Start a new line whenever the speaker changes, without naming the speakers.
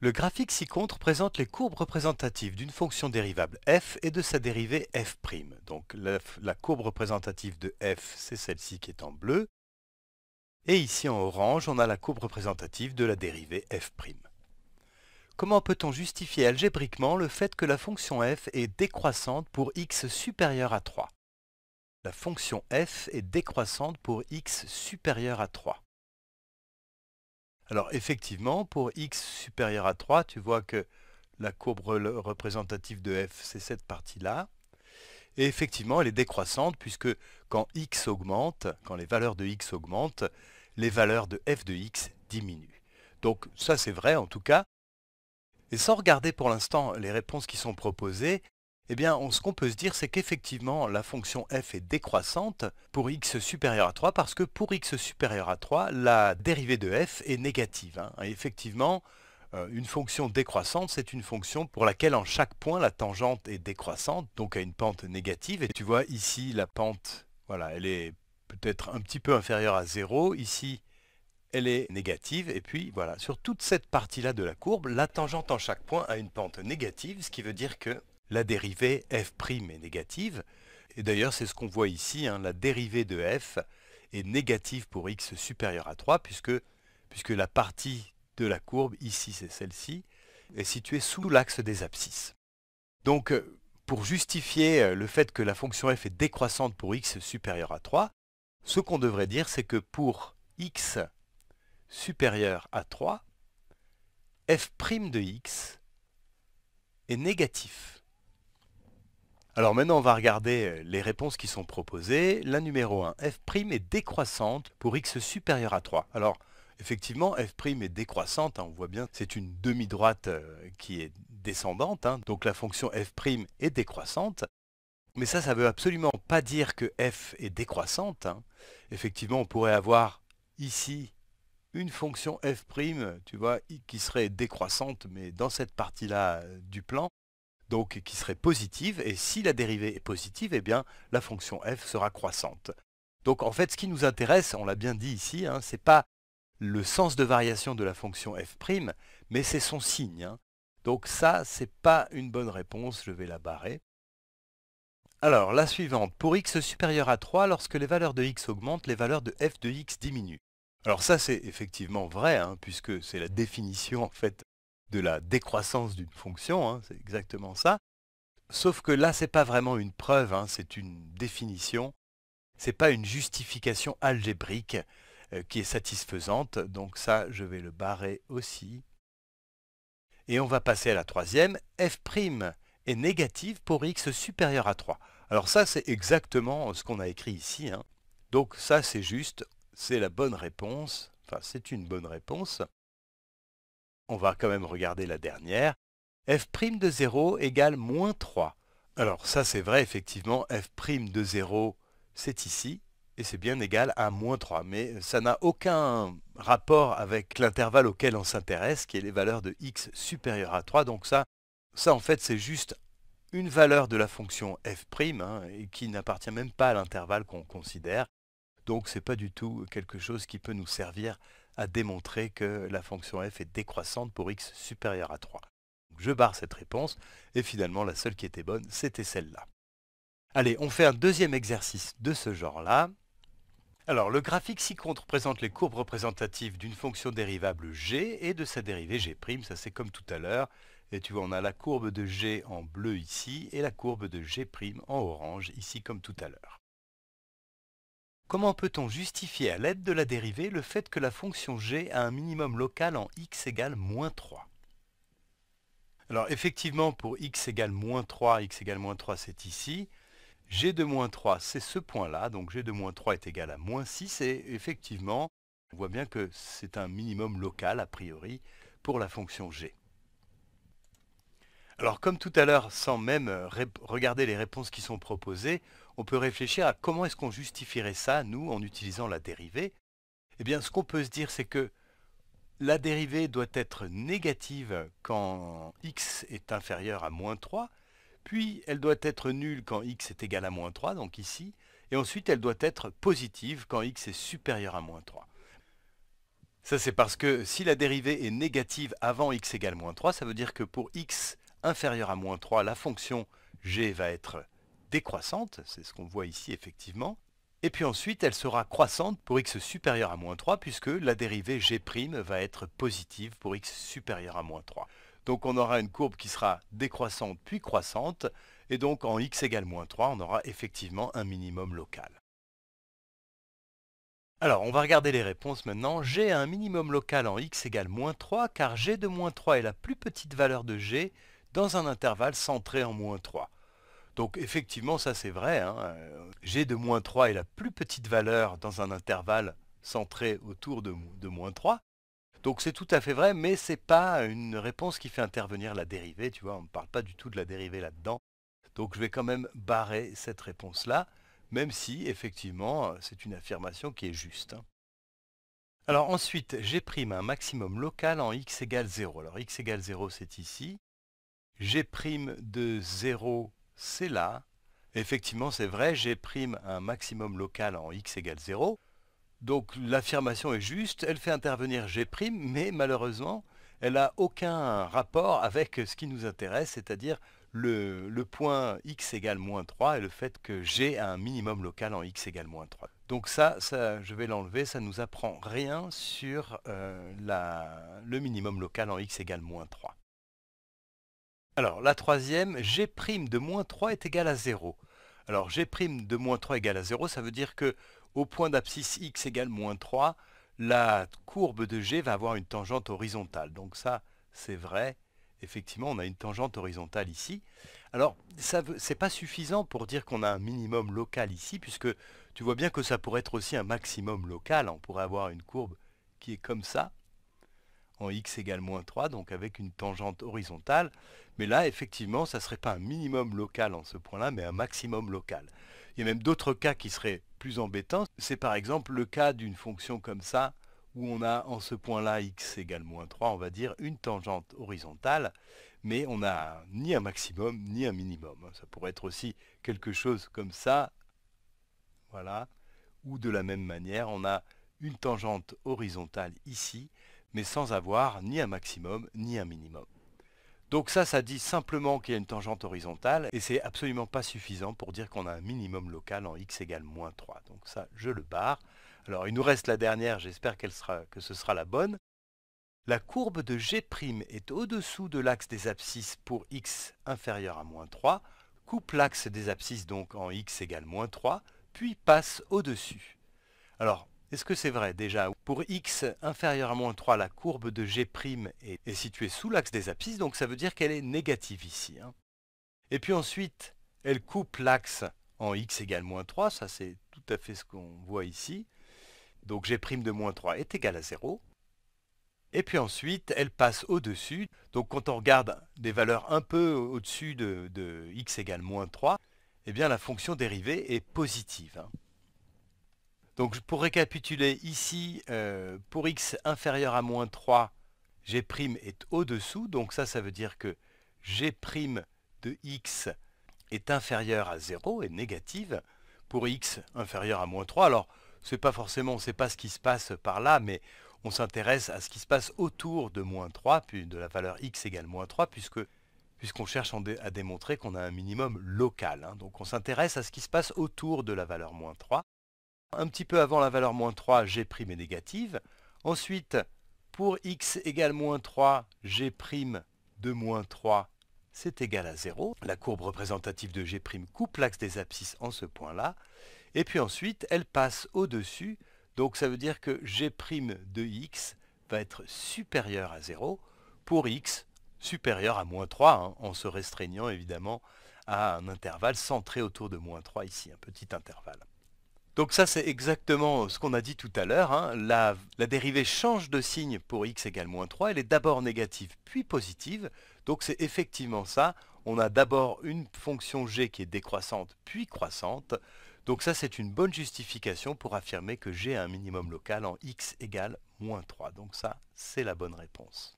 Le graphique ci-contre présente les courbes représentatives d'une fonction dérivable f et de sa dérivée f'. Donc la, la courbe représentative de f, c'est celle-ci qui est en bleu. Et ici en orange, on a la courbe représentative de la dérivée f'. Comment peut-on justifier algébriquement le fait que la fonction f est décroissante pour x supérieur à 3 La fonction f est décroissante pour x supérieur à 3. Alors effectivement, pour x supérieur à 3, tu vois que la courbe représentative de f, c'est cette partie-là. Et effectivement, elle est décroissante puisque quand x augmente, quand les valeurs de x augmentent, les valeurs de f de x diminuent. Donc ça c'est vrai en tout cas. Et sans regarder pour l'instant les réponses qui sont proposées, eh bien, ce qu'on peut se dire, c'est qu'effectivement, la fonction f est décroissante pour x supérieur à 3, parce que pour x supérieur à 3, la dérivée de f est négative. Hein. effectivement, euh, une fonction décroissante, c'est une fonction pour laquelle en chaque point, la tangente est décroissante, donc à une pente négative. Et tu vois, ici, la pente, voilà, elle est peut-être un petit peu inférieure à 0. Ici, elle est négative. Et puis, voilà, sur toute cette partie-là de la courbe, la tangente en chaque point a une pente négative, ce qui veut dire que la dérivée f' est négative. Et d'ailleurs, c'est ce qu'on voit ici, hein. la dérivée de f est négative pour x supérieur à 3, puisque, puisque la partie de la courbe, ici c'est celle-ci, est située sous l'axe des abscisses. Donc, euh, pour justifier euh, le fait que la fonction f est décroissante pour x supérieur à 3, ce qu'on devrait dire, c'est que pour x supérieur à 3, f' de x est négatif. Alors maintenant, on va regarder euh, les réponses qui sont proposées. La numéro 1, f' est décroissante pour x supérieur à 3. Alors, effectivement, f' est décroissante, hein, on voit bien, c'est une demi-droite euh, qui est descendante, hein. donc la fonction f' est décroissante. Mais ça, ça ne veut absolument pas dire que f est décroissante. Hein. Effectivement, on pourrait avoir ici une fonction f', tu vois, qui serait décroissante, mais dans cette partie-là euh, du plan, donc qui serait positive, et si la dérivée est positive, eh bien la fonction f sera croissante. Donc en fait, ce qui nous intéresse, on l'a bien dit ici, ce hein, c'est pas le sens de variation de la fonction f', mais c'est son signe. Hein. Donc ça, n'est pas une bonne réponse, je vais la barrer. Alors, la suivante, pour x supérieur à 3, lorsque les valeurs de x augmentent, les valeurs de f de x diminuent. Alors ça, c'est effectivement vrai, hein, puisque c'est la définition en fait de la décroissance d'une fonction, hein, c'est exactement ça. Sauf que là, n'est pas vraiment une preuve, hein, c'est une définition, c'est pas une justification algébrique euh, qui est satisfaisante, donc ça, je vais le barrer aussi. Et on va passer à la troisième, f' est négative pour x supérieur à 3. Alors ça, c'est exactement ce qu'on a écrit ici. Hein. Donc ça, c'est juste, c'est la bonne réponse, enfin c'est une bonne réponse on va quand même regarder la dernière, f' de 0 égale moins 3. Alors ça c'est vrai, effectivement, f' de 0, c'est ici, et c'est bien égal à moins 3. Mais ça n'a aucun rapport avec l'intervalle auquel on s'intéresse, qui est les valeurs de x supérieures à 3. Donc ça, ça en fait, c'est juste une valeur de la fonction f' hein, et qui n'appartient même pas à l'intervalle qu'on considère. Donc ce n'est pas du tout quelque chose qui peut nous servir à démontré que la fonction f est décroissante pour x supérieur à 3. je barre cette réponse, et finalement la seule qui était bonne, c'était celle-là. Allez, on fait un deuxième exercice de ce genre-là. Alors, le graphique ci-contre présente les courbes représentatives d'une fonction dérivable g et de sa dérivée g', ça c'est comme tout à l'heure. Et tu vois, on a la courbe de g en bleu ici et la courbe de g' en orange ici comme tout à l'heure. Comment peut-on justifier à l'aide de la dérivée le fait que la fonction g a un minimum local en x égale moins 3 Alors effectivement, pour x égale moins 3, x égale moins 3 c'est ici. g de moins 3 c'est ce point-là, donc g de moins 3 est égal à moins 6 et effectivement, on voit bien que c'est un minimum local a priori pour la fonction g. Alors comme tout à l'heure, sans même euh, regarder les réponses qui sont proposées, on peut réfléchir à comment est-ce qu'on justifierait ça, nous, en utilisant la dérivée. Eh bien, ce qu'on peut se dire, c'est que la dérivée doit être négative quand x est inférieur à moins 3, puis elle doit être nulle quand x est égal à moins 3, donc ici, et ensuite elle doit être positive quand x est supérieur à moins 3. Ça c'est parce que si la dérivée est négative avant x égale moins 3, ça veut dire que pour x inférieure à moins 3, la fonction g va être décroissante, c'est ce qu'on voit ici effectivement, et puis ensuite elle sera croissante pour x supérieur à moins 3 puisque la dérivée g' va être positive pour x supérieur à moins 3. Donc on aura une courbe qui sera décroissante puis croissante, et donc en x égale moins 3, on aura effectivement un minimum local. Alors, on va regarder les réponses maintenant. G a un minimum local en x égale moins 3, car g de moins 3 est la plus petite valeur de g dans un intervalle centré en moins 3. Donc effectivement, ça c'est vrai. Hein, euh, G de moins 3 est la plus petite valeur dans un intervalle centré autour de, moins 3. Donc c'est tout à fait vrai, mais ce n'est pas une réponse qui fait intervenir la dérivée. Tu vois, on ne parle pas du tout de la dérivée là-dedans. Donc je vais quand même barrer cette réponse-là, même si effectivement euh, c'est une affirmation qui est juste. Hein. Alors ensuite, j'ai pris un maximum local en x égale 0. Alors x égale 0 c'est ici, G' de 0, c'est là. Effectivement, c'est vrai, G' un maximum local en x égale 0. Donc l'affirmation est juste, elle fait intervenir G', mais malheureusement, elle n'a aucun rapport avec ce qui nous intéresse, c'est-à-dire le, point x égale moins 3 et le fait que G a un minimum local en x égale moins 3. Donc ça, ça je vais l'enlever, ça ne nous apprend rien sur euh, le minimum local en x égale moins 3. Alors, la troisième, g' de moins 3 est égal à 0. Alors, g' de moins 3 égale à 0, ça veut dire que au point d'abscisse x égale moins 3, la courbe de g va avoir une tangente horizontale. Donc ça, c'est vrai. Effectivement, on a une tangente horizontale ici. Alors, ce n'est pas suffisant pour dire qu'on a un minimum local ici, puisque tu vois bien que ça pourrait être aussi un maximum local. On pourrait avoir une courbe qui est comme ça, en x égale moins 3, donc avec une tangente horizontale. Mais là, effectivement, ça ne serait pas un minimum local en ce point-là, mais un maximum local. Il y a même d'autres cas qui seraient plus embêtants. C'est par exemple le cas d'une fonction comme ça, où on a en ce point-là x égale moins 3, on va dire, une tangente horizontale, mais on n'a ni un maximum ni un minimum. Ça pourrait être aussi quelque chose comme ça, voilà, ou de la même manière, on a une tangente horizontale ici, mais sans avoir ni un maximum ni un minimum. Donc ça, ça dit simplement qu'il y a une tangente horizontale, et c'est absolument pas suffisant pour dire qu'on a un minimum local en x égale moins 3. Donc ça, je le barre. Alors il nous reste la dernière, j'espère que ce sera la bonne. La courbe de G' est au-dessous de l'axe des abscisses pour x inférieur à moins 3, coupe l'axe des abscisses donc en x égale moins 3, puis passe au-dessus. Alors, est-ce que c'est vrai déjà Pour x inférieur à moins 3, la courbe de g' est, située sous l'axe des abscisses, donc ça veut dire qu'elle est négative ici. Hein. Et puis ensuite, elle coupe l'axe en x égale moins 3, ça c'est tout à fait ce qu'on voit ici. Donc g' de moins 3 est égal à 0. Et puis ensuite, elle passe au-dessus. Donc quand on regarde des valeurs un peu au-dessus de, x égale moins 3, eh bien la fonction dérivée est positive. Hein. Donc pour récapituler, ici, euh, pour x inférieur à moins 3, g' est au-dessous. Donc ça, ça veut dire que g' de x est inférieur à 0, et négative, pour x inférieur à moins 3. Alors, c'est pas forcément, on ne sait pas ce qui se passe par là, mais on s'intéresse à ce qui se passe autour de moins 3, puis de la valeur x égale moins 3, puisque puisqu'on cherche à démontrer qu'on a un minimum local. Hein. Donc on s'intéresse à ce qui se passe autour de la valeur moins 3. Un petit peu avant la valeur moins 3, G' est négative. Ensuite, pour x égale moins 3, G' de moins 3, c'est égal à 0. La courbe représentative de G' coupe l'axe des abscisses en ce point-là. Et puis ensuite, elle passe au-dessus. Donc ça veut dire que G' de x va être supérieur à 0 pour x supérieur à moins 3, hein, en se restreignant évidemment à un intervalle centré autour de moins 3 ici, un petit intervalle. Donc ça, c'est exactement ce qu'on a dit tout à l'heure. Hein. La, la, dérivée change de signe pour x égale moins 3. Elle est d'abord négative, puis positive. Donc c'est effectivement ça. On a d'abord une fonction g qui est décroissante, puis croissante. Donc ça, c'est une bonne justification pour affirmer que g a un minimum local en x égale moins 3. Donc ça, c'est la bonne réponse.